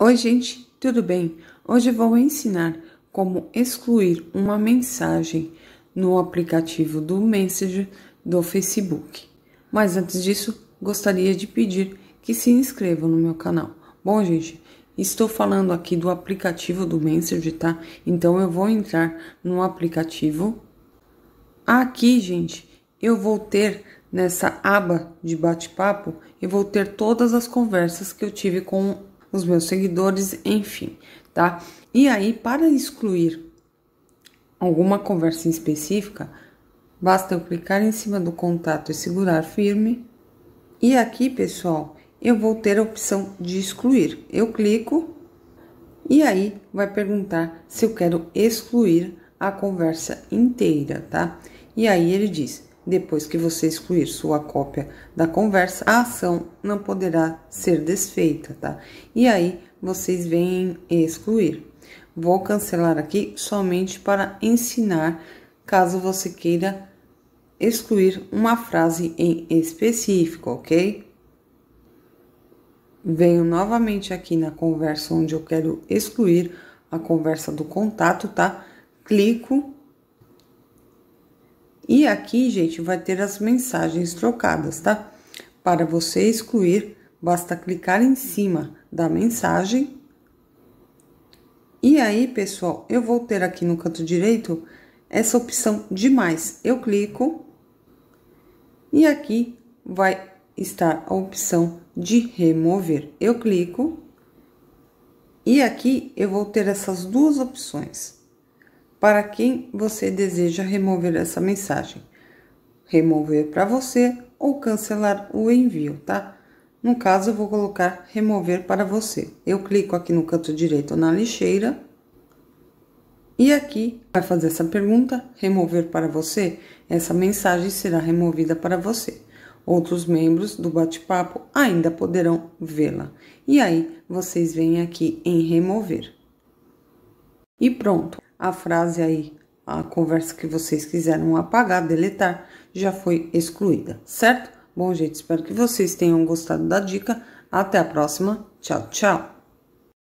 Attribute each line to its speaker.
Speaker 1: Oi, gente, tudo bem? Hoje vou ensinar como excluir uma mensagem no aplicativo do Messenger do Facebook. Mas antes disso, gostaria de pedir que se inscrevam no meu canal. Bom, gente, estou falando aqui do aplicativo do Messenger, tá? Então eu vou entrar no aplicativo. Aqui, gente, eu vou ter nessa aba de bate-papo, eu vou ter todas as conversas que eu tive com os meus seguidores, enfim, tá? E aí, para excluir alguma conversa específica, basta eu clicar em cima do contato e segurar firme. E aqui, pessoal, eu vou ter a opção de excluir. Eu clico e aí vai perguntar se eu quero excluir a conversa inteira, tá? E aí ele diz: depois que você excluir sua cópia da conversa, a ação não poderá ser desfeita, tá? E aí vocês vêm excluir. Vou cancelar aqui somente para ensinar, caso você queira excluir uma frase em específico, ok? Venho novamente aqui na conversa onde eu quero excluir a conversa do contato, tá? Clico e aqui, gente, vai ter as mensagens trocadas, tá? Para você excluir, basta clicar em cima da mensagem. E aí, pessoal, eu vou ter aqui no canto direito essa opção de mais. Eu clico e aqui vai estar a opção de remover. Eu clico e aqui eu vou ter essas duas opções para quem você deseja remover essa mensagem. Remover para você ou cancelar o envio, tá? No caso, eu vou colocar remover para você. Eu clico aqui no canto direito na lixeira. E aqui vai fazer essa pergunta, remover para você? Essa mensagem será removida para você. Outros membros do bate-papo ainda poderão vê-la. E aí, vocês vêm aqui em remover. E pronto, a frase aí, a conversa que vocês quiseram apagar, deletar, já foi excluída, certo? Bom, gente, espero que vocês tenham gostado da dica. Até a próxima. Tchau, tchau.